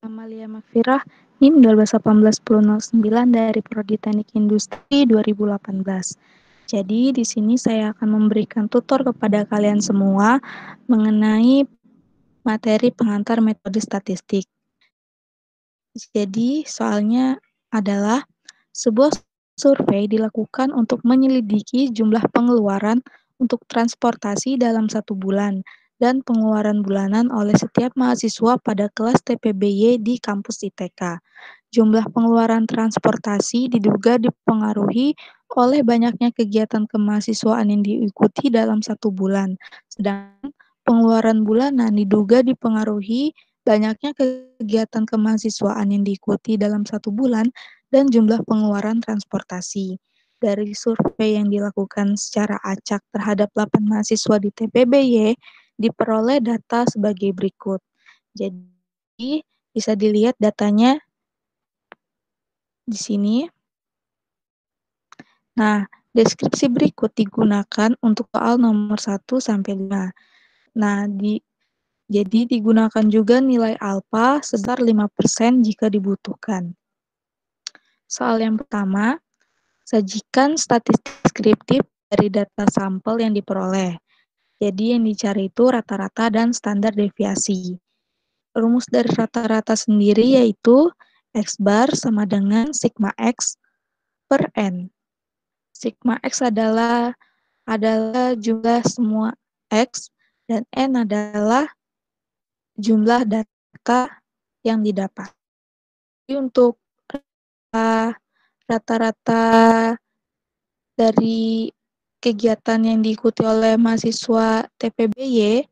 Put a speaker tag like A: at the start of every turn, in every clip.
A: Amalia Makfirah, NIM 1218009 dari Prodi Teknik Industri 2018. Jadi di sini saya akan memberikan tutor kepada kalian semua mengenai materi pengantar metode statistik. Jadi soalnya adalah sebuah survei dilakukan untuk menyelidiki jumlah pengeluaran untuk transportasi dalam satu bulan – dan pengeluaran bulanan oleh setiap mahasiswa pada kelas TPBY di kampus ITK. Jumlah pengeluaran transportasi diduga dipengaruhi oleh banyaknya kegiatan kemahasiswaan yang diikuti dalam satu bulan, sedangkan pengeluaran bulanan diduga dipengaruhi banyaknya kegiatan kemahasiswaan yang diikuti dalam satu bulan dan jumlah pengeluaran transportasi dari survei yang dilakukan secara acak terhadap 8 mahasiswa di TPBY, diperoleh data sebagai berikut. Jadi, bisa dilihat datanya di sini. Nah, deskripsi berikut digunakan untuk soal nomor 1 sampai 5. Nah, di jadi digunakan juga nilai alfa sebesar 5% jika dibutuhkan. Soal yang pertama, sajikan statistik deskriptif dari data sampel yang diperoleh. Jadi yang dicari itu rata-rata dan standar deviasi. Rumus dari rata-rata sendiri yaitu X bar sama dengan sigma X per N. Sigma X adalah adalah jumlah semua X dan N adalah jumlah data yang didapat. Jadi untuk eh, rata-rata dari kegiatan yang diikuti oleh mahasiswa TPBY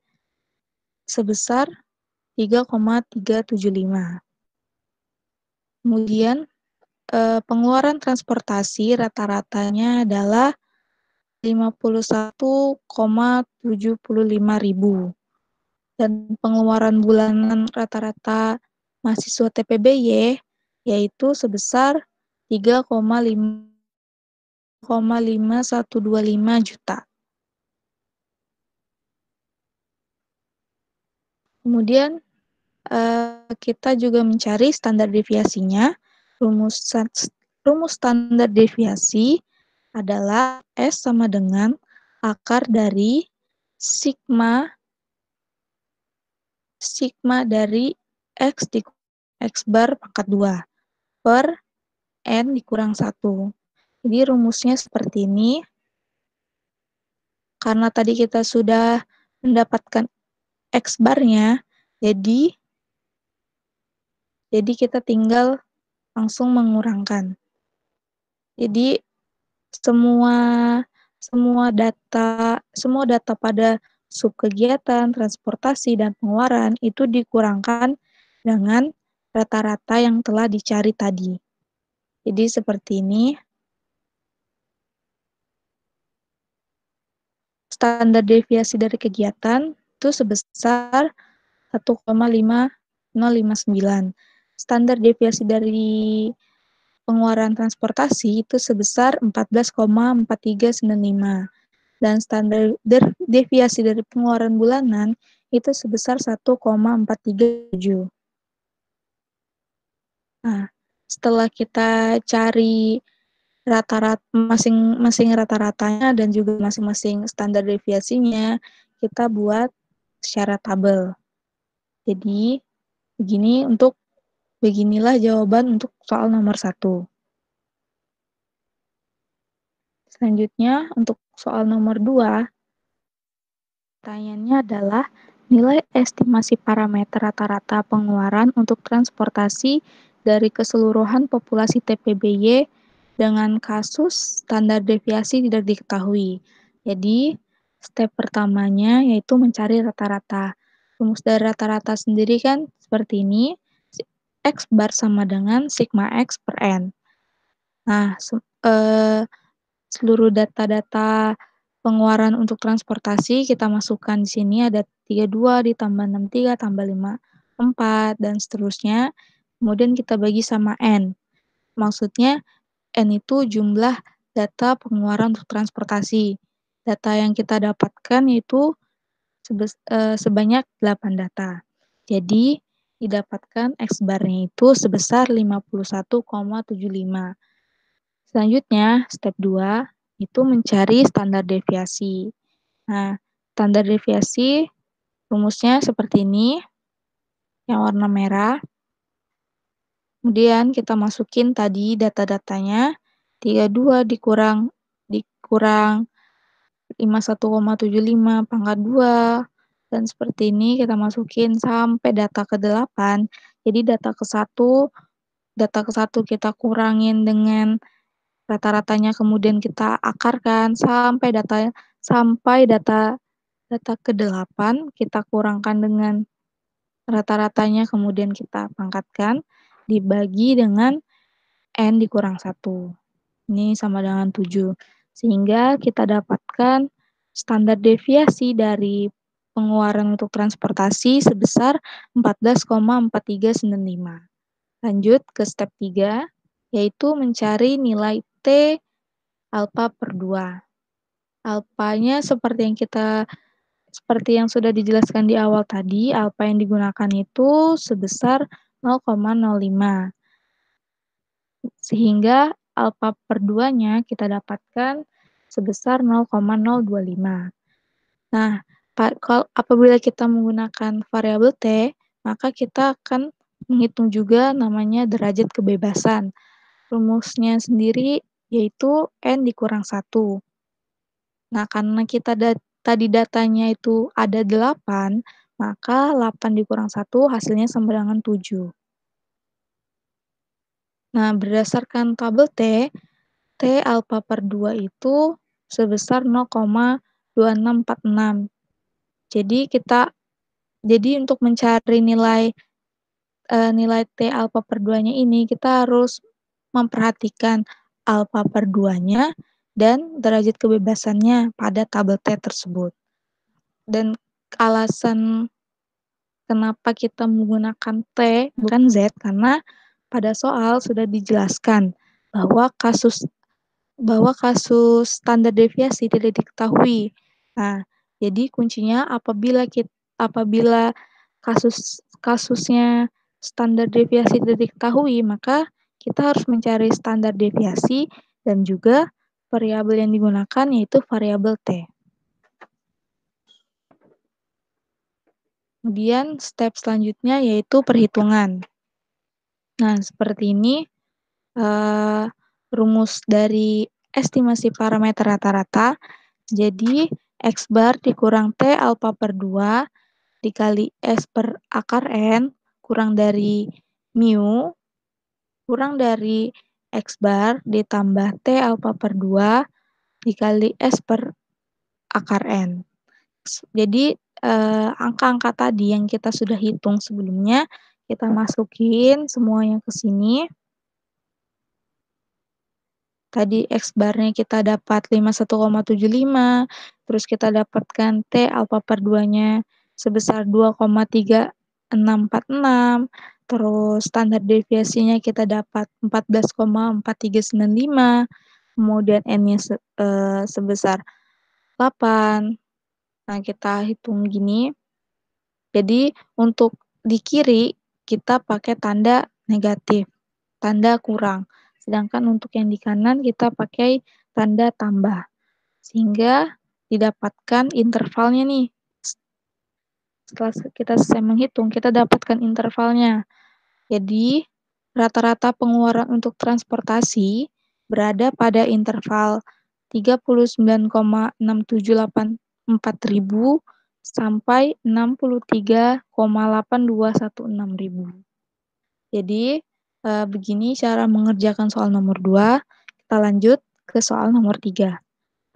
A: sebesar 3,375. Kemudian eh, pengeluaran transportasi rata-ratanya adalah 51,75 ribu. Dan pengeluaran bulanan rata-rata mahasiswa TPBY yaitu sebesar 3,5 2,5125 juta. Kemudian eh, kita juga mencari standar deviasinya. Rumus, rumus standar deviasi adalah S sama dengan akar dari sigma sigma dari X di X bar pangkat 2 per N dikurang 1. Jadi rumusnya seperti ini. Karena tadi kita sudah mendapatkan X barnya, jadi jadi kita tinggal langsung mengurangkan. Jadi semua semua data semua data pada sub kegiatan, transportasi dan pengeluaran itu dikurangkan dengan rata-rata yang telah dicari tadi. Jadi seperti ini. standar deviasi dari kegiatan itu sebesar 1,5059. Standar deviasi dari pengeluaran transportasi itu sebesar 14,4395 dan standar deviasi dari pengeluaran bulanan itu sebesar 1,437. Nah, setelah kita cari rata-rata masing-masing rata-ratanya dan juga masing-masing standar deviasinya kita buat secara tabel. Jadi begini untuk beginilah jawaban untuk soal nomor satu. Selanjutnya untuk soal nomor dua, pertanyaannya adalah nilai estimasi parameter rata-rata pengeluaran untuk transportasi dari keseluruhan populasi TPBY dengan kasus standar deviasi tidak diketahui. Jadi, step pertamanya yaitu mencari rata-rata. Rumus dari rata-rata sendiri kan seperti ini, X bar sama dengan sigma X per N. Nah, se eh, seluruh data-data pengeluaran untuk transportasi kita masukkan di sini ada 32 ditambah 63 tambah 5 4 dan seterusnya. Kemudian kita bagi sama N. Maksudnya N itu jumlah data pengeluaran untuk transportasi. Data yang kita dapatkan itu eh, sebanyak 8 data. Jadi, didapatkan X bar-nya itu sebesar 51,75. Selanjutnya, step 2 itu mencari standar deviasi. Nah, standar deviasi rumusnya seperti ini, yang warna merah. Kemudian kita masukin tadi data-datanya 32 dikurang dikurang 51,75 pangkat 2 dan seperti ini kita masukin sampai data ke-8. Jadi data ke-1 data ke-1 kita kurangin dengan rata-ratanya kemudian kita akarkan sampai data sampai data data ke-8 kita kurangkan dengan rata-ratanya kemudian kita pangkatkan dibagi dengan n dikurang satu. Ini sama dengan 7. Sehingga kita dapatkan standar deviasi dari pengeluaran untuk transportasi sebesar 14,4395. Lanjut ke step 3, yaitu mencari nilai T alfa per 2. Alpanya seperti yang kita seperti yang sudah dijelaskan di awal tadi, alfa yang digunakan itu sebesar 0,05. Sehingga alfa per 2-nya kita dapatkan sebesar 0,025. Nah, kalau apabila kita menggunakan variabel t, maka kita akan menghitung juga namanya derajat kebebasan. Rumusnya sendiri yaitu n dikurang satu. Nah, karena kita da tadi datanya itu ada 8, maka 8 dikurang 1 hasilnya sama dengan 7. Nah, berdasarkan tabel T, T alfa per 2 itu sebesar 0,2646. Jadi kita jadi untuk mencari nilai e, nilai T alfa per 2-nya ini kita harus memperhatikan alfa per 2-nya dan derajat kebebasannya pada tabel T tersebut. Dan alasan kenapa kita menggunakan T bukan Z karena pada soal sudah dijelaskan bahwa kasus bahwa kasus standar deviasi tidak diketahui. Nah, jadi kuncinya apabila kita apabila kasus kasusnya standar deviasi tidak diketahui, maka kita harus mencari standar deviasi dan juga variabel yang digunakan yaitu variabel t. Kemudian step selanjutnya yaitu perhitungan. Nah, seperti ini uh, rumus dari estimasi parameter rata-rata. Jadi, X bar dikurang T alpha per 2 dikali S per akar N kurang dari mu kurang dari X bar ditambah T alpha per 2 dikali S per akar N. Jadi Eh, angka-angka uh, tadi yang kita sudah hitung sebelumnya, kita masukin semuanya ke sini. Tadi X barnya kita dapat 51,75, terus kita dapatkan T alfa per 2-nya sebesar 2,3646, terus standar deviasinya kita dapat 14,4395, kemudian N-nya eh, sebesar 8, Nah, kita hitung gini. Jadi, untuk di kiri kita pakai tanda negatif, tanda kurang. Sedangkan untuk yang di kanan kita pakai tanda tambah. Sehingga didapatkan intervalnya nih. Setelah kita selesai menghitung, kita dapatkan intervalnya. Jadi, rata-rata pengeluaran untuk transportasi berada pada interval 39,678 4.000 sampai 63,8216000. Jadi eh, begini cara mengerjakan soal nomor 2. Kita lanjut ke soal nomor 3.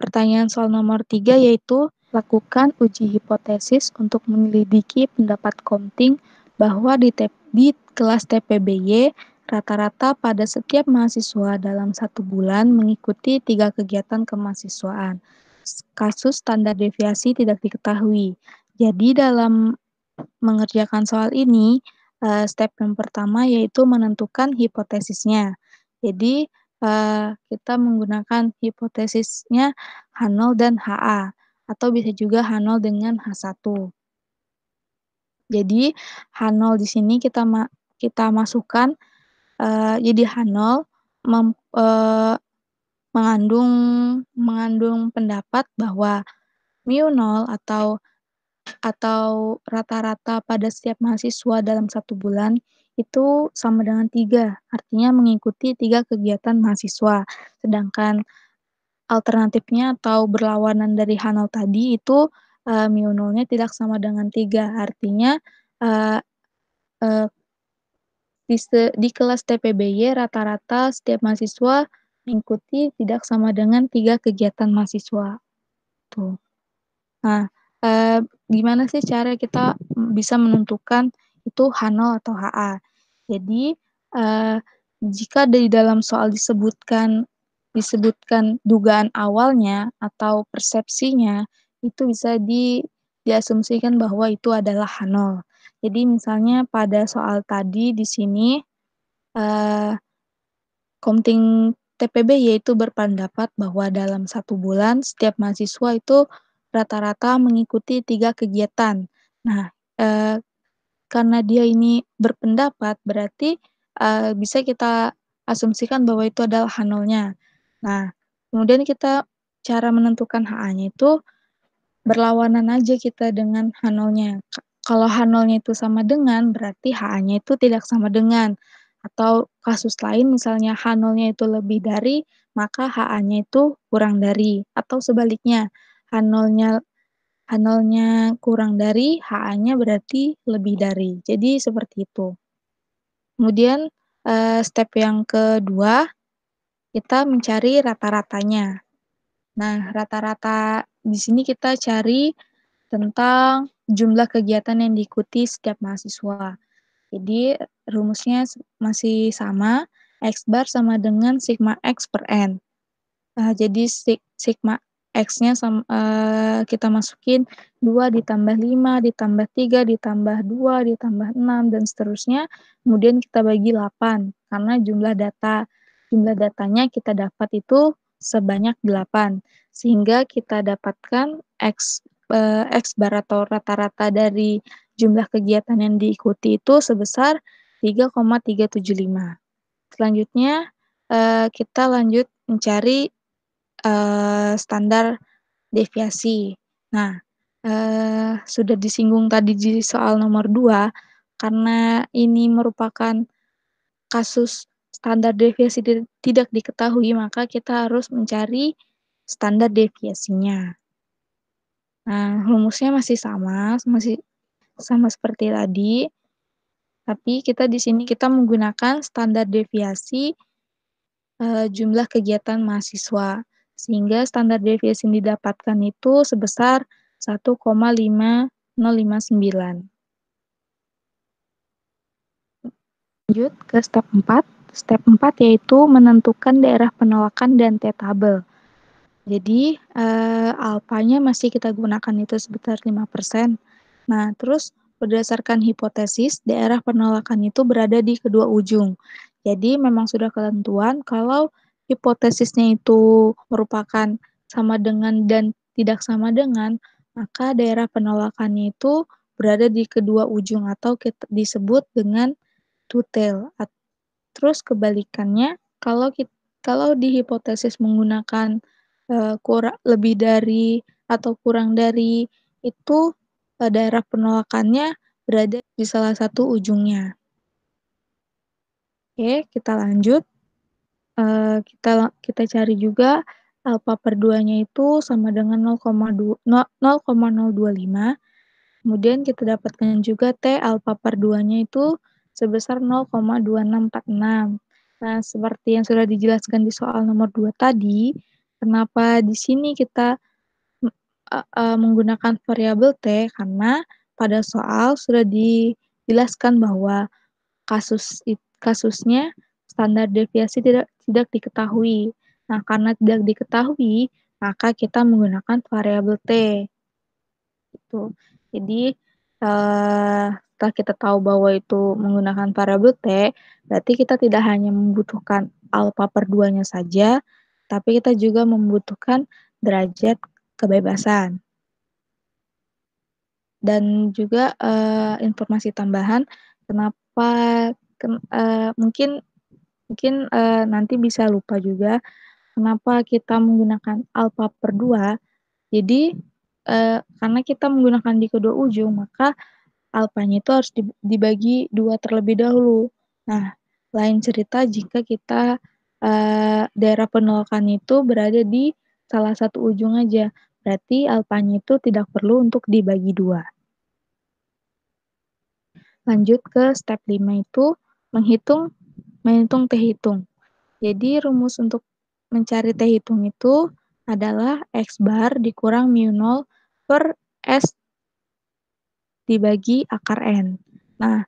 A: Pertanyaan soal nomor 3 yaitu lakukan uji hipotesis untuk menyelidiki pendapat Komting bahwa di, di kelas TPBY rata-rata pada setiap mahasiswa dalam satu bulan mengikuti tiga kegiatan kemahasiswaan kasus standar deviasi tidak diketahui. Jadi dalam mengerjakan soal ini, eh, step yang pertama yaitu menentukan hipotesisnya. Jadi eh, kita menggunakan hipotesisnya H0 dan HA atau bisa juga H0 dengan H1. Jadi H0 di sini kita kita masukkan eh, jadi H0 mem, mengandung mengandung pendapat bahwa mu 0 atau atau rata-rata pada setiap mahasiswa dalam satu bulan itu sama dengan tiga, artinya mengikuti tiga kegiatan mahasiswa. Sedangkan alternatifnya atau berlawanan dari Hanol tadi itu uh, mu nolnya tidak sama dengan tiga, artinya uh, uh, di, di kelas TPBY rata-rata setiap mahasiswa mengikuti tidak sama dengan tiga kegiatan mahasiswa. Tuh. Nah, e, gimana sih cara kita bisa menentukan itu H0 atau HA? Jadi, e, jika dari dalam soal disebutkan disebutkan dugaan awalnya atau persepsinya, itu bisa di, diasumsikan bahwa itu adalah H0 Jadi misalnya pada soal tadi di sini, eh, Komting TPB yaitu berpendapat bahwa dalam satu bulan setiap mahasiswa itu rata-rata mengikuti tiga kegiatan. Nah, eh, karena dia ini berpendapat berarti eh, bisa kita asumsikan bahwa itu adalah hanolnya. Nah, kemudian kita cara menentukan HA-nya itu berlawanan aja kita dengan hanolnya. Kalau hanolnya itu sama dengan, berarti HA-nya itu tidak sama dengan. Atau kasus lain misalnya H0-nya itu lebih dari, maka HA-nya itu kurang dari. Atau sebaliknya, H0-nya H0-nya kurang dari, HA-nya berarti lebih dari. Jadi seperti itu. Kemudian eh, step yang kedua, kita mencari rata-ratanya. Nah, rata-rata di sini kita cari tentang jumlah kegiatan yang diikuti setiap mahasiswa. Jadi rumusnya masih sama, X bar sama dengan sigma X per N. Nah, jadi sigma X-nya uh, kita masukin 2 ditambah 5, ditambah 3, ditambah 2, ditambah 6, dan seterusnya. Kemudian kita bagi 8, karena jumlah data jumlah datanya kita dapat itu sebanyak 8. Sehingga kita dapatkan X Eh, X ekbar atau rata-rata dari jumlah kegiatan yang diikuti itu sebesar 3,375. Selanjutnya uh, kita lanjut mencari uh, standar deviasi. Nah, uh, sudah disinggung tadi di soal nomor 2 karena ini merupakan kasus standar deviasi tidak diketahui maka kita harus mencari standar deviasinya. Nah, rumusnya masih sama, masih sama seperti tadi. Tapi kita di sini kita menggunakan standar deviasi uh, jumlah kegiatan mahasiswa. Sehingga standar deviasi yang didapatkan itu sebesar 1,5059. Lanjut ke step 4. Step 4 yaitu menentukan daerah penolakan dan t-tabel. Jadi uh, alfanya masih kita gunakan itu sebesar 5%. Nah, terus berdasarkan hipotesis, daerah penolakan itu berada di kedua ujung. Jadi memang sudah ketentuan kalau hipotesisnya itu merupakan sama dengan dan tidak sama dengan, maka daerah penolakannya itu berada di kedua ujung atau kita disebut dengan tutel. tail. Terus kebalikannya, kalau kita, kalau di hipotesis menggunakan Eh, kurang lebih dari atau kurang dari itu, eh, daerah penolakannya berada di salah satu ujungnya. Oke, kita lanjut. Eh, kita kita cari juga alfa per 2-nya itu sama dengan 0,025, kemudian kita dapatkan juga T alfa per 2-nya itu sebesar 0,2646. Nah, seperti yang sudah dijelaskan di soal nomor 2 tadi Kenapa di sini kita uh, uh, menggunakan variabel t? Karena pada soal sudah dijelaskan bahwa kasus kasusnya standar deviasi tidak tidak diketahui. Nah, karena tidak diketahui, maka kita menggunakan variabel t. Itu. Jadi uh, setelah kita tahu bahwa itu menggunakan variabel t, berarti kita tidak hanya membutuhkan alfa per 2-nya saja, tapi kita juga membutuhkan derajat kebebasan. Dan juga uh, informasi tambahan kenapa ken, uh, mungkin mungkin uh, nanti bisa lupa juga kenapa kita menggunakan alfa per dua Jadi uh, karena kita menggunakan di kedua ujung maka alfanya itu harus dibagi dua terlebih dahulu. Nah, lain cerita jika kita uh, daerah penolakan itu berada di salah satu ujung aja. Berarti alpanya itu tidak perlu untuk dibagi dua. Lanjut ke step 5 itu menghitung menghitung teh hitung. Jadi rumus untuk mencari teh hitung itu adalah X bar dikurang mu 0 per S dibagi akar N. Nah,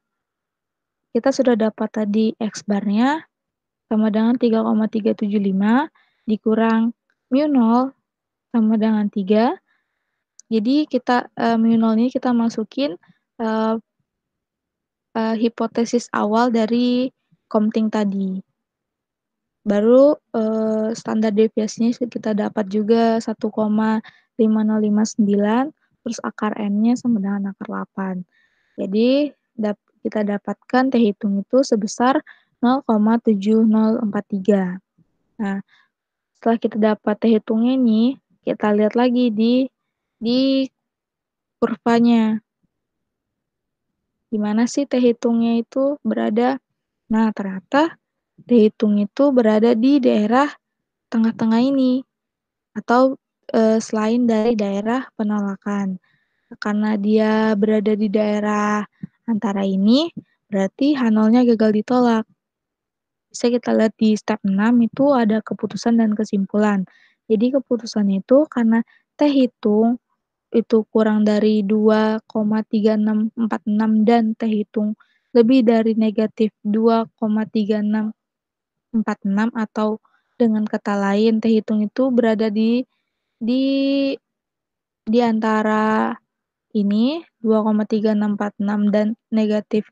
A: kita sudah dapat tadi X bar nya sama dengan 3,375 dikurang mu 0 sama dengan 3. Jadi kita uh, mu 0 ini kita masukin uh, uh, hipotesis awal dari Comting tadi. Baru uh, standar deviasinya kita dapat juga 1,5059 terus akar n-nya sama dengan akar 8. Jadi kita dapatkan teh hitung itu sebesar 0,7043. Nah, setelah kita dapat T hitungnya nih, kita lihat lagi di di kurvanya. Di mana sih teh hitungnya itu berada? Nah, ternyata teh hitung itu berada di daerah tengah-tengah ini atau e, selain dari daerah penolakan. Nah, karena dia berada di daerah antara ini, berarti h gagal ditolak bisa kita lihat di step 6 itu ada keputusan dan kesimpulan. Jadi keputusan itu karena tehitung hitung itu kurang dari 2,3646 dan T hitung lebih dari negatif 2,3646 atau dengan kata lain tehitung hitung itu berada di di di antara ini 2,3646 dan negatif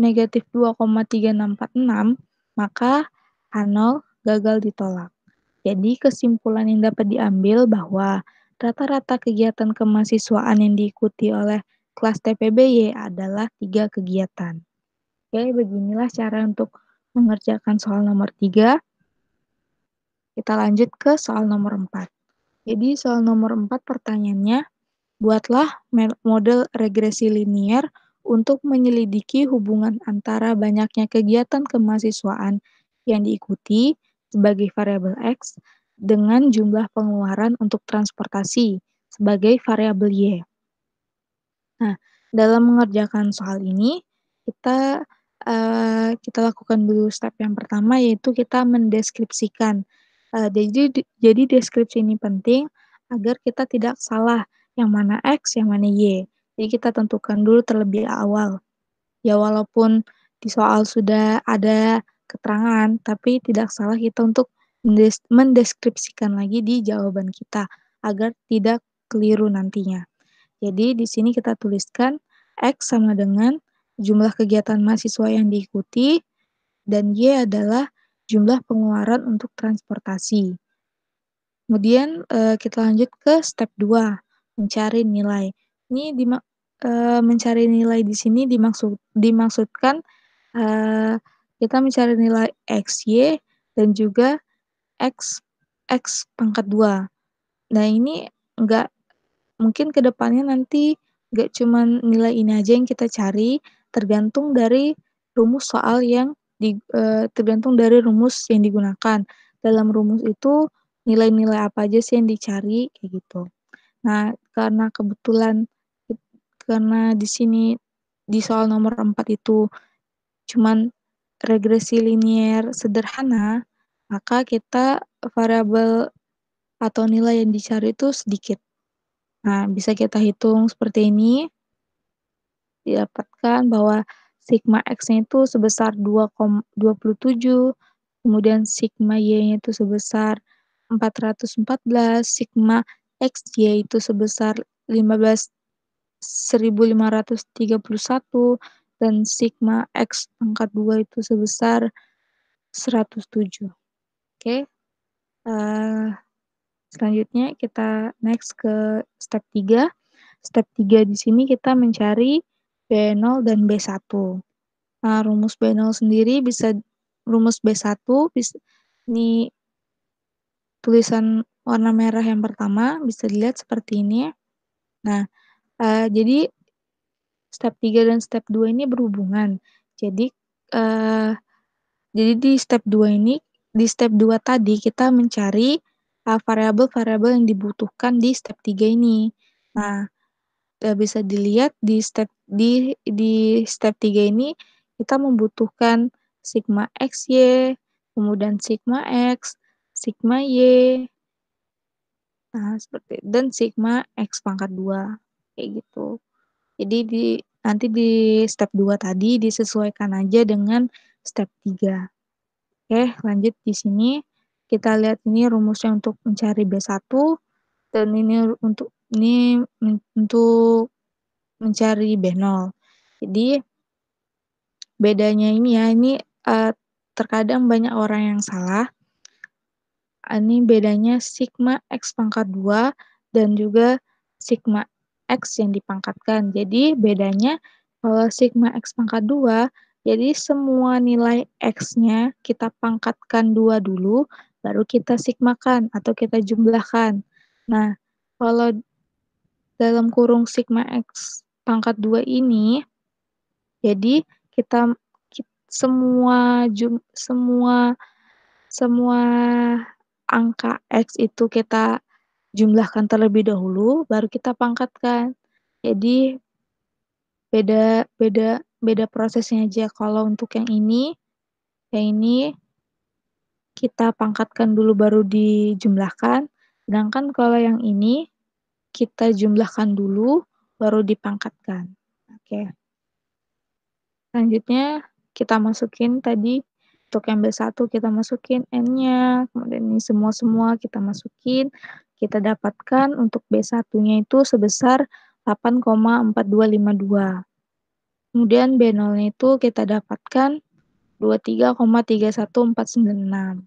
A: negatif 2,346, maka H0 gagal ditolak. Jadi kesimpulan yang dapat diambil bahwa rata-rata kegiatan kemahasiswaan yang diikuti oleh kelas TPBY adalah tiga kegiatan. Oke, beginilah cara untuk mengerjakan soal nomor tiga. Kita lanjut ke soal nomor empat. Jadi soal nomor empat pertanyaannya, buatlah model regresi linier untuk menyelidiki hubungan antara banyaknya kegiatan kemahasiswaan yang diikuti sebagai variabel X dengan jumlah pengeluaran untuk transportasi sebagai variabel Y. Nah, dalam mengerjakan soal ini, kita uh, kita lakukan dulu step yang pertama yaitu kita mendeskripsikan. Uh, jadi jadi deskripsi ini penting agar kita tidak salah yang mana X, yang mana Y. Jadi kita tentukan dulu terlebih awal. Ya walaupun di soal sudah ada keterangan, tapi tidak salah kita untuk mendeskripsikan lagi di jawaban kita agar tidak keliru nantinya. Jadi di sini kita tuliskan X sama dengan jumlah kegiatan mahasiswa yang diikuti dan Y adalah jumlah pengeluaran untuk transportasi. Kemudian eh, kita lanjut ke step 2, mencari nilai. Ini uh, mencari nilai di sini dimaksud dimaksudkan uh, kita mencari nilai x y dan juga x x pangkat 2. Nah, ini enggak mungkin kedepannya nanti enggak cuma nilai ini aja yang kita cari, tergantung dari rumus soal yang di, e, tergantung dari rumus yang digunakan. Dalam rumus itu nilai-nilai apa aja sih yang dicari kayak gitu. Nah, karena kebetulan karena di sini di soal nomor 4 itu cuman regresi linier sederhana, maka kita variabel atau nilai yang dicari itu sedikit. Nah, bisa kita hitung seperti ini. Didapatkan bahwa sigma x-nya itu sebesar 2,27, kemudian sigma y-nya itu sebesar 414, sigma x y itu sebesar 15 1531 dan sigma x pangkat 2 itu sebesar 107. Oke. Okay. Uh, eh, selanjutnya kita next ke step 3. Step 3 di sini kita mencari B0 dan B1. Nah, rumus B0 sendiri bisa rumus B1 bisa ini tulisan warna merah yang pertama bisa dilihat seperti ini. Ya. Nah, Uh, jadi step 3 dan step 2 ini berhubungan. Jadi uh, jadi di step 2 ini di step 2 tadi kita mencari uh, variabel-variabel yang dibutuhkan di step 3 ini. Nah, uh, bisa dilihat di step di di step 3 ini kita membutuhkan sigma xy, kemudian sigma x, sigma y, nah seperti dan sigma x pangkat 2 kayak gitu. Jadi di nanti di step 2 tadi disesuaikan aja dengan step 3. Oke, lanjut di sini kita lihat ini rumusnya untuk mencari B1 dan ini untuk ini untuk mencari B0. Jadi bedanya ini ya, ini uh, terkadang banyak orang yang salah. Ini bedanya sigma x pangkat 2 dan juga sigma X yang dipangkatkan. Jadi bedanya kalau sigma X pangkat 2, jadi semua nilai X-nya kita pangkatkan dua dulu, baru kita sigmakan atau kita jumlahkan. Nah, kalau dalam kurung sigma X pangkat 2 ini, jadi kita, kita semua jum, semua semua angka X itu kita jumlahkan terlebih dahulu, baru kita pangkatkan. Jadi beda beda beda prosesnya aja. Kalau untuk yang ini, yang ini kita pangkatkan dulu baru dijumlahkan. Sedangkan kalau yang ini kita jumlahkan dulu baru dipangkatkan. Oke. Selanjutnya kita masukin tadi untuk yang B1 kita masukin N-nya, kemudian ini semua-semua kita masukin kita dapatkan untuk B1-nya itu sebesar 8,4252. Kemudian B0-nya itu kita dapatkan 23,31496.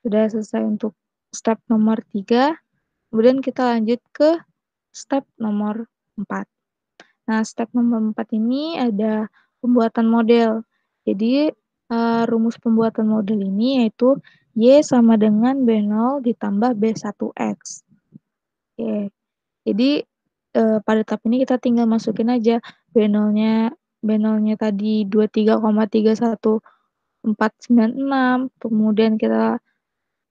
A: Sudah selesai untuk step nomor 3. Kemudian kita lanjut ke step nomor 4. Nah, step nomor 4 ini ada pembuatan model. Jadi, uh, rumus pembuatan model ini yaitu Y sama dengan B0 ditambah B1X. Oke. Jadi e, pada tahap ini kita tinggal masukin aja B0-nya B0-nya tadi 23,31496, kemudian kita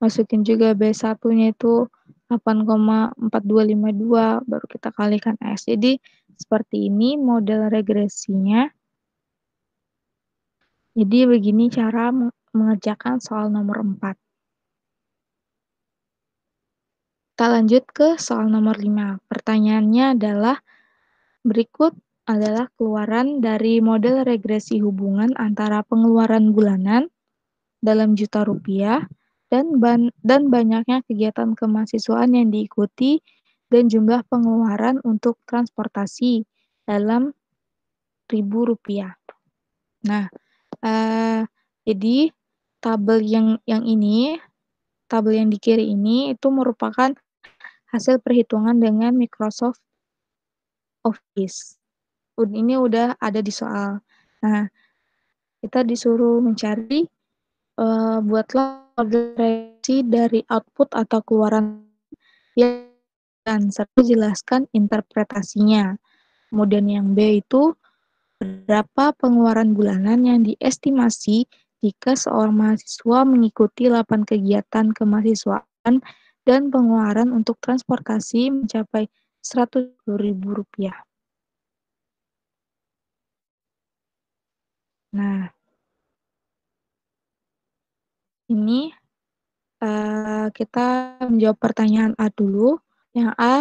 A: masukin juga B1-nya itu 8,4252 baru kita kalikan S. Jadi seperti ini model regresinya. Jadi begini cara mengerjakan soal nomor 4. Kita lanjut ke soal nomor 5. Pertanyaannya adalah, berikut adalah keluaran dari model regresi hubungan antara pengeluaran bulanan dalam juta rupiah dan, ban dan banyaknya kegiatan kemahasiswaan yang diikuti dan jumlah pengeluaran untuk transportasi dalam ribu rupiah. Nah, eh, jadi tabel yang yang ini, tabel yang di kiri ini itu merupakan hasil perhitungan dengan Microsoft Office. Ini udah ada di soal. Nah, kita disuruh mencari uh, eh, buatlah moderasi dari output atau keluaran dan serta jelaskan interpretasinya. Kemudian yang B itu berapa pengeluaran bulanan yang diestimasi jika seorang mahasiswa mengikuti 8 kegiatan kemahasiswaan dan pengeluaran untuk transportasi mencapai rp 100000 Nah, ini uh, kita menjawab pertanyaan A dulu. Yang A,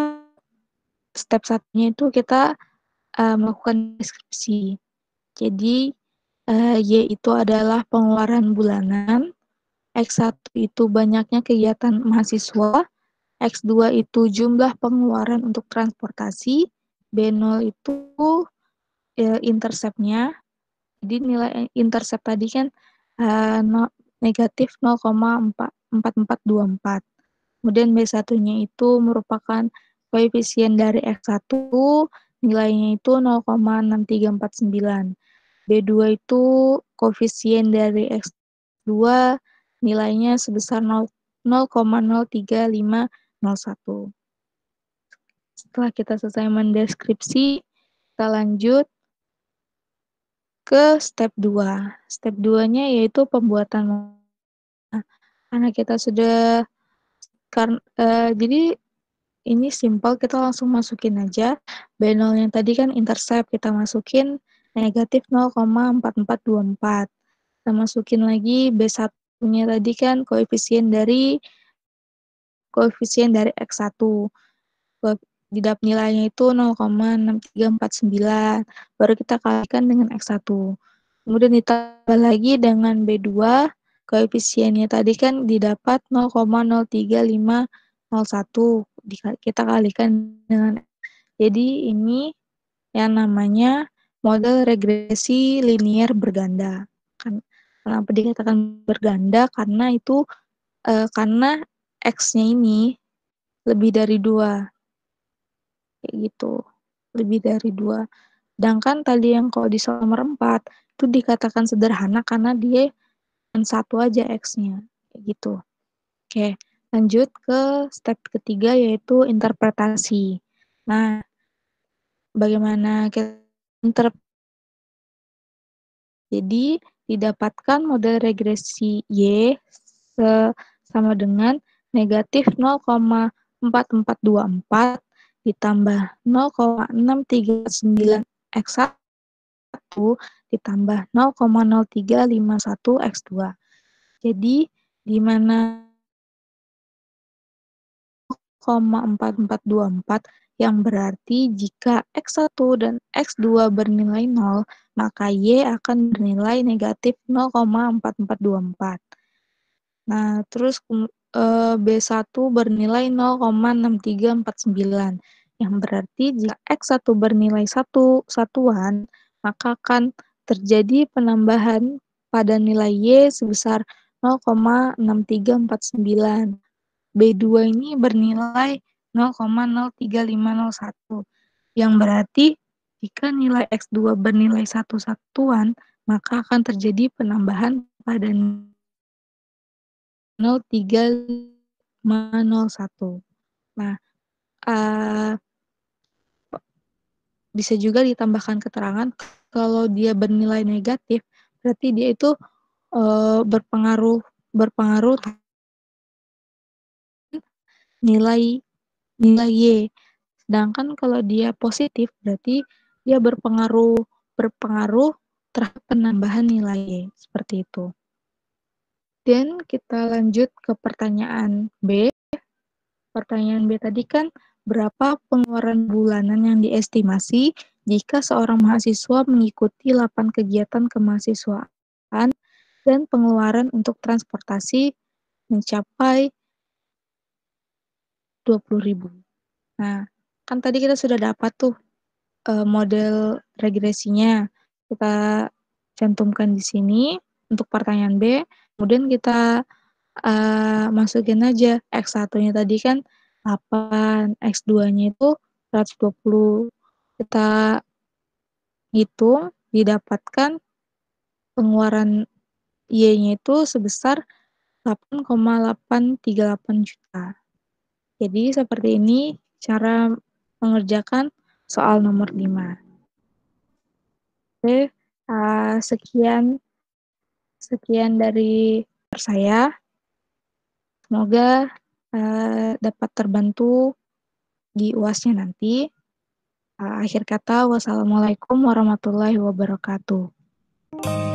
A: step satunya itu kita uh, melakukan deskripsi. Jadi, Uh, eh, y itu adalah pengeluaran bulanan, X1 itu banyaknya kegiatan mahasiswa, X2 itu jumlah pengeluaran untuk transportasi, B0 itu uh, eh, intersepnya. Jadi nilai intercept tadi kan uh, no, negatif 0,4424. Kemudian B1-nya itu merupakan koefisien dari X1, nilainya itu 0,6349 b 2 itu koefisien dari X2 nilainya sebesar 0,03501. Setelah kita selesai mendeskripsi, kita lanjut ke step 2. Step 2-nya yaitu pembuatan nah, karena kita sudah karena uh, jadi ini simpel kita langsung masukin aja. b Benol yang tadi kan intercept kita masukin negatif 0,4424. Kita masukin lagi B1-nya tadi kan koefisien dari koefisien dari X1. Didap nilainya itu 0,6349. Baru kita kalikan dengan X1. Kemudian ditambah lagi dengan B2, koefisiennya tadi kan didapat 0,03501. Kita kalikan dengan jadi ini yang namanya model regresi linier berganda. Kan, kenapa dikatakan berganda? Karena itu e, karena x-nya ini lebih dari dua, kayak gitu, lebih dari dua. Sedangkan tadi yang kalau di nomor 4 itu dikatakan sederhana karena dia satu aja x-nya, kayak gitu. Oke, lanjut ke step ketiga yaitu interpretasi. Nah, bagaimana kita Ter Jadi, didapatkan model regresi Y sama dengan negatif 0,4424 ditambah 0,639 X1 ditambah 0,0351 X2. Jadi, di mana 0,4424 yang berarti jika X1 dan X2 bernilai 0, maka Y akan bernilai negatif 0,4424. Nah, terus eh, B1 bernilai 0,6349, yang berarti jika X1 bernilai 1 satuan, maka akan terjadi penambahan pada nilai Y sebesar 0,6349. B2 ini bernilai 0,03501 yang berarti jika nilai X2 bernilai satu satuan, maka akan terjadi penambahan pada 03501. Nah, uh, bisa juga ditambahkan keterangan kalau dia bernilai negatif, berarti dia itu uh, berpengaruh berpengaruh nilai nilai Y. Sedangkan kalau dia positif berarti dia berpengaruh berpengaruh terhadap penambahan nilai Y, seperti itu. Dan kita lanjut ke pertanyaan B. Pertanyaan B tadi kan berapa pengeluaran bulanan yang diestimasi jika seorang mahasiswa mengikuti 8 kegiatan kemahasiswaan dan pengeluaran untuk transportasi mencapai 20.000. Nah, kan tadi kita sudah dapat tuh uh, model regresinya. Kita cantumkan di sini untuk pertanyaan B, kemudian kita uh, masukin aja X1-nya tadi kan 8, X2-nya itu 120. Kita hitung didapatkan pengeluaran Y-nya itu sebesar 8,838 juta. Jadi seperti ini cara mengerjakan soal nomor 5. Oke, uh, sekian sekian dari saya. Semoga uh, dapat terbantu di UASnya nanti. Uh, akhir kata, wassalamualaikum warahmatullahi wabarakatuh.